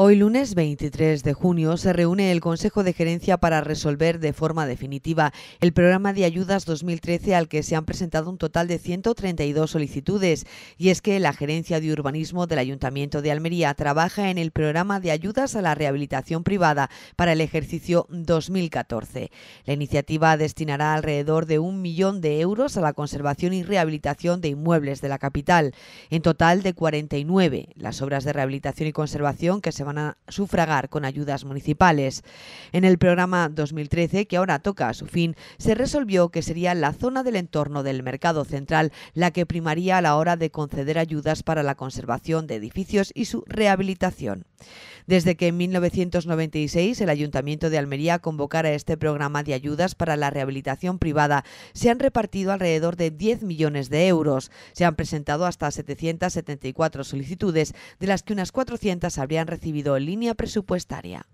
Hoy lunes 23 de junio se reúne el Consejo de Gerencia para resolver de forma definitiva el programa de ayudas 2013 al que se han presentado un total de 132 solicitudes. Y es que la Gerencia de Urbanismo del Ayuntamiento de Almería trabaja en el programa de ayudas a la rehabilitación privada para el ejercicio 2014. La iniciativa destinará alrededor de un millón de euros a la conservación y rehabilitación de inmuebles de la capital. En total de 49 las obras de rehabilitación y conservación que se van a sufragar con ayudas municipales. En el programa 2013, que ahora toca a su fin, se resolvió que sería la zona del entorno del mercado central la que primaría a la hora de conceder ayudas para la conservación de edificios y su rehabilitación. Desde que en 1996 el Ayuntamiento de Almería convocara este programa de ayudas para la rehabilitación privada, se han repartido alrededor de 10 millones de euros. Se han presentado hasta 774 solicitudes, de las que unas 400 habrían recibido línea presupuestaria.